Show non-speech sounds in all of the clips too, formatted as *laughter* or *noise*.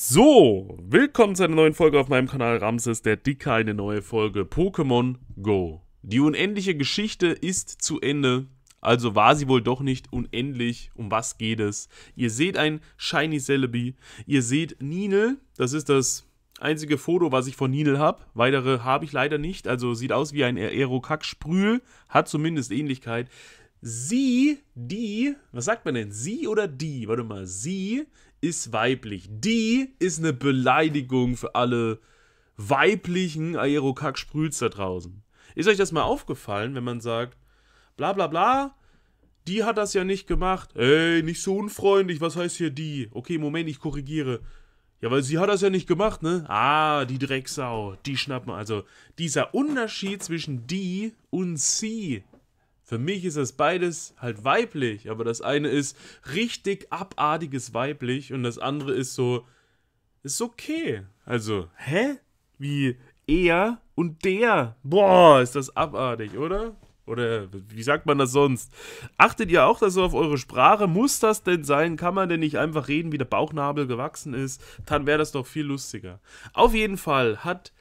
So, willkommen zu einer neuen Folge auf meinem Kanal Ramses, der Dicker, eine neue Folge Pokémon Go. Die unendliche Geschichte ist zu Ende, also war sie wohl doch nicht unendlich, um was geht es? Ihr seht ein Shiny Celebi, ihr seht Ninel, das ist das einzige Foto, was ich von Ninel habe, weitere habe ich leider nicht, also sieht aus wie ein Aerokak-Sprühl, hat zumindest Ähnlichkeit. Sie, die, was sagt man denn? Sie oder die? Warte mal, sie ist weiblich. Die ist eine Beleidigung für alle weiblichen aerokack da draußen. Ist euch das mal aufgefallen, wenn man sagt, bla bla bla, die hat das ja nicht gemacht. Ey, nicht so unfreundlich, was heißt hier die? Okay, Moment, ich korrigiere. Ja, weil sie hat das ja nicht gemacht, ne? Ah, die Drecksau, die schnappen. Also, dieser Unterschied zwischen die und sie für mich ist das beides halt weiblich, aber das eine ist richtig abartiges weiblich und das andere ist so, ist okay. Also, hä? Wie er und der? Boah, ist das abartig, oder? Oder wie sagt man das sonst? Achtet ihr auch da so auf eure Sprache? Muss das denn sein? Kann man denn nicht einfach reden, wie der Bauchnabel gewachsen ist? Dann wäre das doch viel lustiger. Auf jeden Fall hat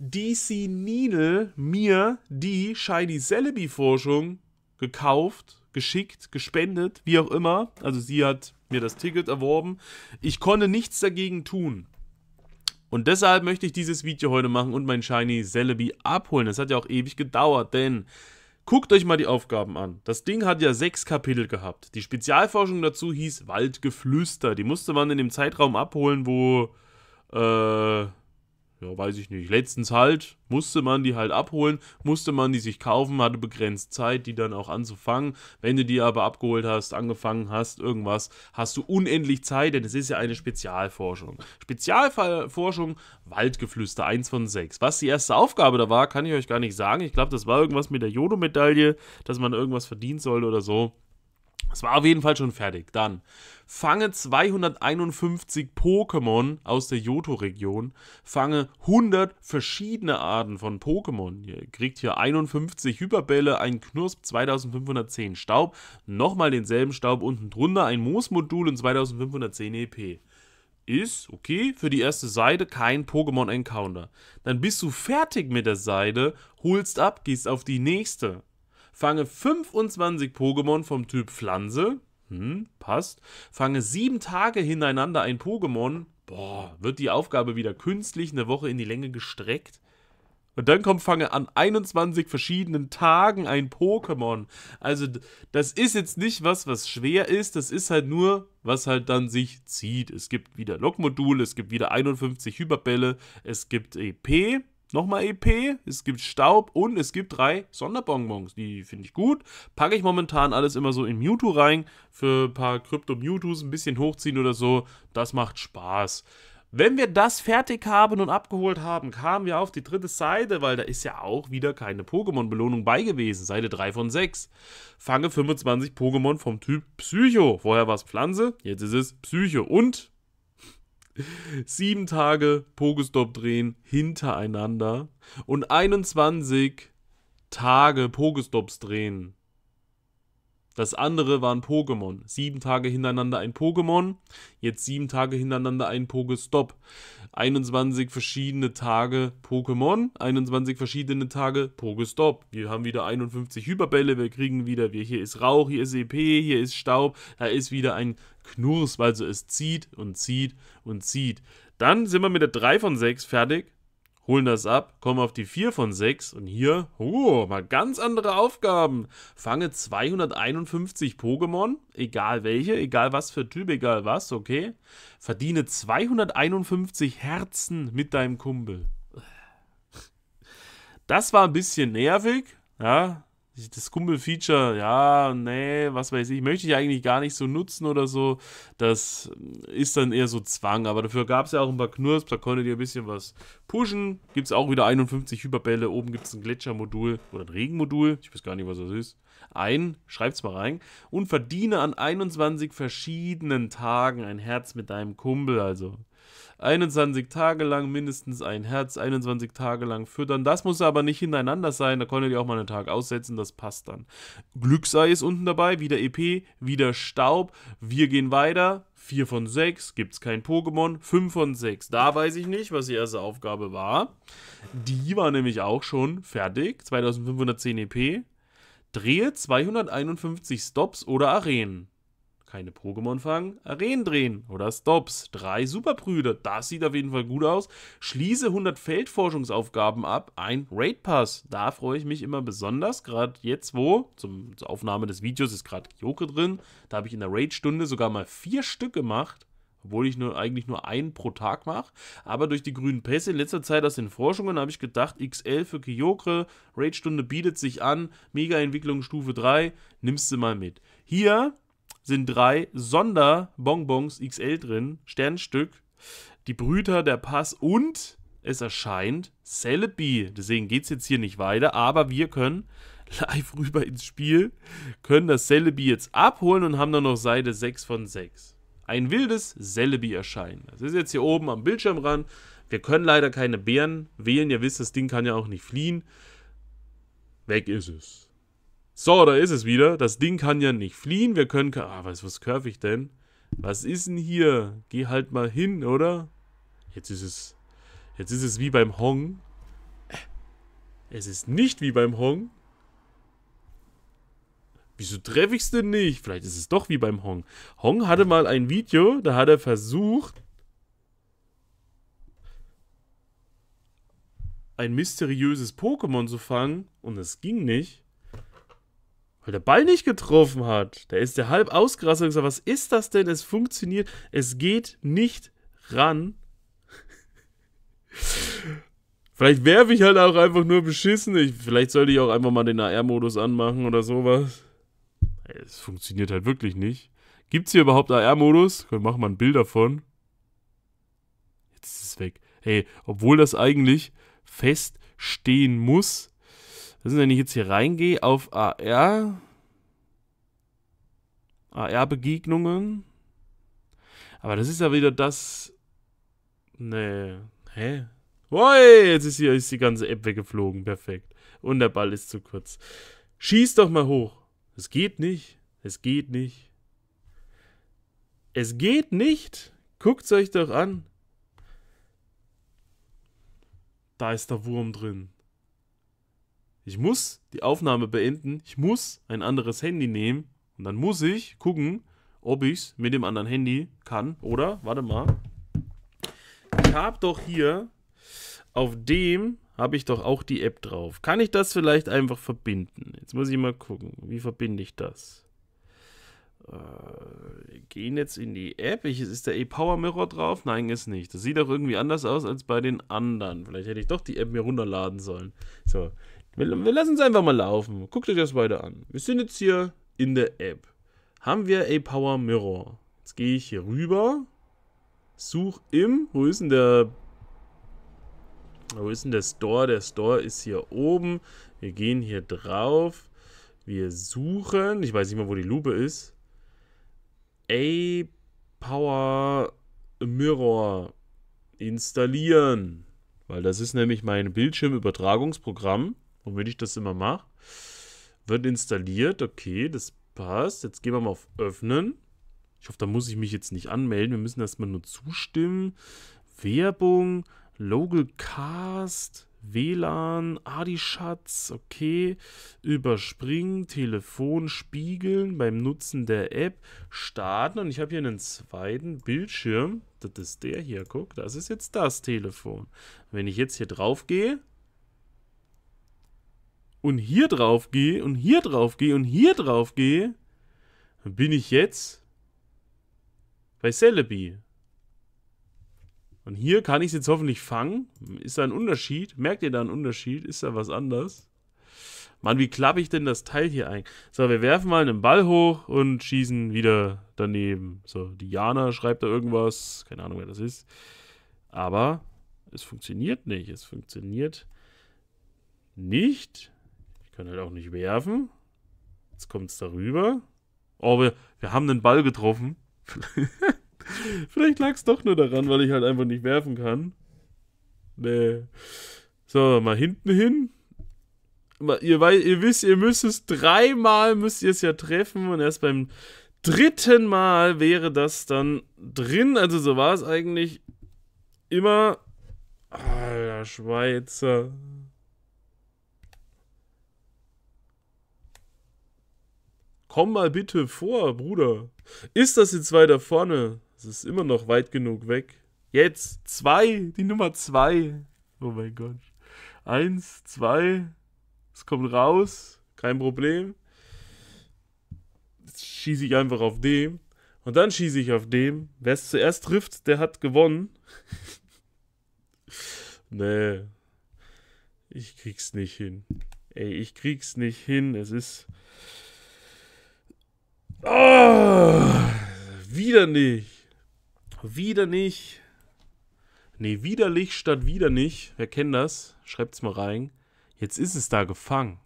DC Needle mir die Shiny Celebi-Forschung gekauft, geschickt, gespendet, wie auch immer. Also sie hat mir das Ticket erworben. Ich konnte nichts dagegen tun. Und deshalb möchte ich dieses Video heute machen und mein Shiny Celebi abholen. Das hat ja auch ewig gedauert, denn guckt euch mal die Aufgaben an. Das Ding hat ja sechs Kapitel gehabt. Die Spezialforschung dazu hieß Waldgeflüster. Die musste man in dem Zeitraum abholen, wo äh, ja, weiß ich nicht. Letztens halt, musste man die halt abholen, musste man die sich kaufen, hatte begrenzt Zeit, die dann auch anzufangen. Wenn du die aber abgeholt hast, angefangen hast, irgendwas, hast du unendlich Zeit, denn es ist ja eine Spezialforschung. Spezialforschung Waldgeflüster, 1 von 6. Was die erste Aufgabe da war, kann ich euch gar nicht sagen. Ich glaube, das war irgendwas mit der Jodo-Medaille, dass man irgendwas verdienen soll oder so. Es war auf jeden Fall schon fertig. Dann fange 251 Pokémon aus der Johto-Region, fange 100 verschiedene Arten von Pokémon. Ihr kriegt hier 51 Hyperbälle, ein Knusp, 2510 Staub, nochmal denselben Staub unten drunter, ein Moosmodul und 2510 EP. Ist okay, für die erste Seite kein Pokémon Encounter. Dann bist du fertig mit der Seite, holst ab, gehst auf die nächste fange 25 Pokémon vom Typ Pflanze. Hm, passt. Fange sieben Tage hintereinander ein Pokémon. Boah, wird die Aufgabe wieder künstlich eine Woche in die Länge gestreckt. Und dann kommt, fange an 21 verschiedenen Tagen ein Pokémon. Also, das ist jetzt nicht was, was schwer ist. Das ist halt nur, was halt dann sich zieht. Es gibt wieder Lokmodule, es gibt wieder 51 Hyperbälle, es gibt EP, Nochmal EP, es gibt Staub und es gibt drei Sonderbonbons. Die finde ich gut. Packe ich momentan alles immer so in Mewtwo rein. Für ein paar Krypto-Mewtwos ein bisschen hochziehen oder so. Das macht Spaß. Wenn wir das fertig haben und abgeholt haben, kamen wir auf die dritte Seite, weil da ist ja auch wieder keine Pokémon-Belohnung bei gewesen. Seite 3 von 6. Fange 25 Pokémon vom Typ Psycho. Vorher war es Pflanze, jetzt ist es Psycho. Und Sieben Tage Pogestop drehen hintereinander und 21 Tage Pogestops drehen. Das andere waren Pokémon. Sieben Tage hintereinander ein Pokémon, jetzt sieben Tage hintereinander ein Pogestop. 21 verschiedene Tage Pokémon, 21 verschiedene Tage Pogestop. Wir haben wieder 51 Hyperbälle, wir kriegen wieder, hier ist Rauch, hier ist EP, hier ist Staub, da ist wieder ein Knurrs, weil so es zieht und zieht und zieht. Dann sind wir mit der 3 von 6 fertig, holen das ab, kommen auf die 4 von 6 und hier, oh, mal ganz andere Aufgaben. Fange 251 Pokémon, egal welche, egal was für Typ, egal was, okay. Verdiene 251 Herzen mit deinem Kumpel. Das war ein bisschen nervig, ja, das Kumpel-Feature, ja, nee, was weiß ich, möchte ich eigentlich gar nicht so nutzen oder so. Das ist dann eher so Zwang, aber dafür gab es ja auch ein paar Knurps, da konntet ihr ein bisschen was pushen. Gibt es auch wieder 51 Hyperbälle, oben gibt es ein Gletschermodul oder ein Regenmodul, ich weiß gar nicht, was das ist. Ein, schreibt's mal rein. Und verdiene an 21 verschiedenen Tagen ein Herz mit deinem Kumpel, also 21 Tage lang mindestens ein Herz, 21 Tage lang füttern. Das muss aber nicht hintereinander sein, da konntet ihr auch mal einen Tag aussetzen, das passt dann. Glücksei ist unten dabei, wieder EP, wieder Staub, wir gehen weiter, 4 von 6, gibt es kein Pokémon. 5 von 6, da weiß ich nicht, was die erste Aufgabe war. Die war nämlich auch schon fertig. 2510 EP. Drehe 251 Stops oder Arenen keine Pokémon fangen, Arenen drehen oder Stops. Drei Superbrüder, das sieht auf jeden Fall gut aus. Schließe 100 Feldforschungsaufgaben ab, ein Raid Pass. Da freue ich mich immer besonders, gerade jetzt wo, zum, zur Aufnahme des Videos ist gerade Kyoke drin. Da habe ich in der Raid-Stunde sogar mal vier Stück gemacht obwohl ich nur, eigentlich nur einen pro Tag mache. Aber durch die grünen Pässe in letzter Zeit aus den Forschungen habe ich gedacht, XL für Kyokre, Raid-Stunde bietet sich an, Mega-Entwicklung Stufe 3, nimmst du mal mit. Hier sind drei Sonderbonbons XL drin, Sternstück, die Brüter, der Pass und es erscheint Celebi. Deswegen geht es jetzt hier nicht weiter, aber wir können *laughs* live rüber ins Spiel, können das Celebi jetzt abholen und haben dann noch Seite 6 von 6. Ein wildes Celebi erscheinen. Das ist jetzt hier oben am Bildschirmrand. Wir können leider keine Bären wählen. Ihr wisst, das Ding kann ja auch nicht fliehen. Weg ist es. So, da ist es wieder. Das Ding kann ja nicht fliehen. Wir können... Ah, was, was curve ich denn? Was ist denn hier? Geh halt mal hin, oder? Jetzt ist es... Jetzt ist es wie beim Hong. Es ist nicht wie beim Hong. Wieso treffe ich es denn nicht? Vielleicht ist es doch wie beim Hong. Hong hatte mal ein Video, da hat er versucht... ein mysteriöses Pokémon zu fangen und es ging nicht weil der Ball nicht getroffen hat. Der ist ja halb ausgerastet und gesagt, was ist das denn? Es funktioniert, es geht nicht ran. *laughs* vielleicht werfe ich halt auch einfach nur beschissen. Ich, vielleicht sollte ich auch einfach mal den AR-Modus anmachen oder sowas. Es funktioniert halt wirklich nicht. Gibt es hier überhaupt AR-Modus? Können machen wir ein Bild davon. Jetzt ist es weg. Hey, obwohl das eigentlich feststehen muss, das ist, wenn ich jetzt hier reingehe auf AR. AR-Begegnungen. Aber das ist ja wieder das. Nee. Hä? Hoi, jetzt ist hier ist die ganze App weggeflogen. Perfekt. Und der Ball ist zu kurz. Schieß doch mal hoch. Es geht nicht. Es geht nicht. Es geht nicht. Guckt's euch doch an. Da ist der Wurm drin ich muss die Aufnahme beenden, ich muss ein anderes Handy nehmen und dann muss ich gucken, ob ich es mit dem anderen Handy kann. Oder, warte mal, ich habe doch hier, auf dem habe ich doch auch die App drauf. Kann ich das vielleicht einfach verbinden? Jetzt muss ich mal gucken, wie verbinde ich das? Äh, wir gehen jetzt in die App. ist der E-Power Mirror drauf? Nein, ist nicht. Das sieht doch irgendwie anders aus als bei den anderen. Vielleicht hätte ich doch die App mir runterladen sollen. So, wir, wir lassen es einfach mal laufen. Guckt euch das weiter an. Wir sind jetzt hier in der App. Haben wir a Power Mirror. Jetzt gehe ich hier rüber. Such im. Wo ist denn der wo ist denn der Store? Der Store ist hier oben. Wir gehen hier drauf. Wir suchen. Ich weiß nicht mal, wo die Lupe ist. A Power Mirror installieren. Weil das ist nämlich mein Bildschirmübertragungsprogramm womit ich das immer mache. Wird installiert, okay, das passt. Jetzt gehen wir mal auf Öffnen. Ich hoffe, da muss ich mich jetzt nicht anmelden. Wir müssen erstmal nur zustimmen. Werbung, Localcast, WLAN, Adi-Schatz, okay. Überspringen, Telefon spiegeln beim Nutzen der App, starten. Und ich habe hier einen zweiten Bildschirm. Das ist der hier, guck, das ist jetzt das Telefon. Wenn ich jetzt hier drauf gehe, und hier drauf gehe und hier drauf gehe und hier drauf gehe, bin ich jetzt bei Celebi. Und hier kann ich es jetzt hoffentlich fangen. Ist da ein Unterschied? Merkt ihr da einen Unterschied? Ist da was anders? Mann, wie klappe ich denn das Teil hier ein? So, wir werfen mal einen Ball hoch und schießen wieder daneben. So, Diana schreibt da irgendwas. Keine Ahnung, wer das ist. Aber es funktioniert nicht. Es funktioniert nicht. Kann halt auch nicht werfen. Jetzt kommt es darüber. Oh, wir, wir haben den Ball getroffen. *laughs* Vielleicht lag es doch nur daran, weil ich halt einfach nicht werfen kann. Nee. So, mal hinten hin. ihr, ihr wisst, ihr müsst es dreimal, müsst ihr es ja treffen und erst beim dritten Mal wäre das dann drin. Also so war es eigentlich immer. Alter Schweizer. Komm mal bitte vor, Bruder. Ist das jetzt weiter vorne? Es ist immer noch weit genug weg. Jetzt zwei, die Nummer zwei. Oh mein Gott. Eins, zwei. Es kommt raus. Kein Problem. Jetzt schieße ich einfach auf dem. Und dann schieße ich auf dem. Wer es zuerst trifft, der hat gewonnen. *laughs* nee. Ich krieg's nicht hin. Ey, ich krieg's nicht hin. Es ist. Oh, wieder nicht. Wieder nicht. Nee, widerlich statt wieder nicht. Wer kennt das? Schreibt's mal rein. Jetzt ist es da gefangen.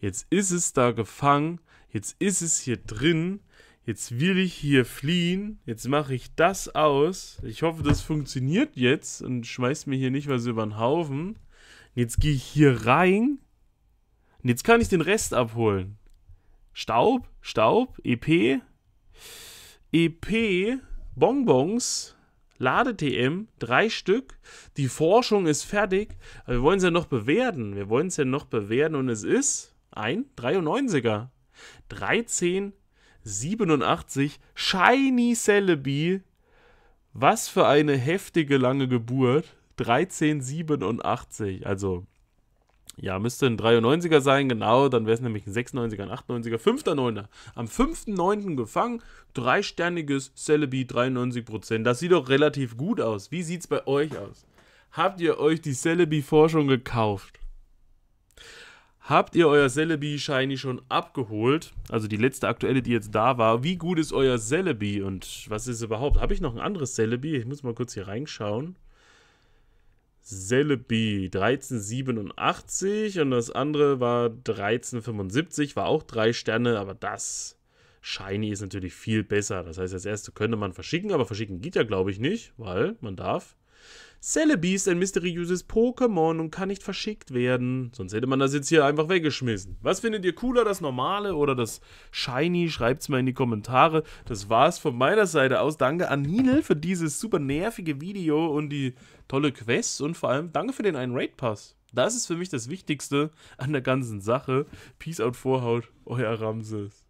Jetzt ist es da gefangen. Jetzt ist es hier drin. Jetzt will ich hier fliehen. Jetzt mache ich das aus. Ich hoffe, das funktioniert jetzt und schmeißt mir hier nicht was über den Haufen. Und jetzt gehe ich hier rein. Und jetzt kann ich den Rest abholen. Staub, Staub, EP, EP, Bonbons, Lade-TM, drei Stück. Die Forschung ist fertig. wir wollen es ja noch bewerten. Wir wollen es ja noch bewerten und es ist ein 93er. 1387 Shiny Celebi. Was für eine heftige lange Geburt. 1387. Also ja, müsste ein 93er sein, genau. Dann wäre es nämlich ein 96er, ein 98er, 5.9. Am 5.9. gefangen. Dreisterniges Celebi 93%. Das sieht doch relativ gut aus. Wie sieht es bei euch aus? Habt ihr euch die Celebi-Forschung gekauft? Habt ihr euer Celebi Shiny schon abgeholt? Also die letzte aktuelle, die jetzt da war. Wie gut ist euer Celebi und was ist überhaupt? Habe ich noch ein anderes Celebi? Ich muss mal kurz hier reinschauen. Celebi 1387 und das andere war 1375, war auch drei Sterne, aber das Shiny ist natürlich viel besser. Das heißt, das erste könnte man verschicken, aber verschicken geht ja, glaube ich, nicht, weil man darf Celebi ist ein mysteriöses Pokémon und kann nicht verschickt werden. Sonst hätte man das jetzt hier einfach weggeschmissen. Was findet ihr cooler, das normale oder das shiny? Schreibt es mal in die Kommentare. Das war's von meiner Seite aus. Danke an Ninel für dieses super nervige Video und die tolle Quest und vor allem danke für den einen Raid Pass. Das ist für mich das Wichtigste an der ganzen Sache. Peace out, Vorhaut, euer Ramses.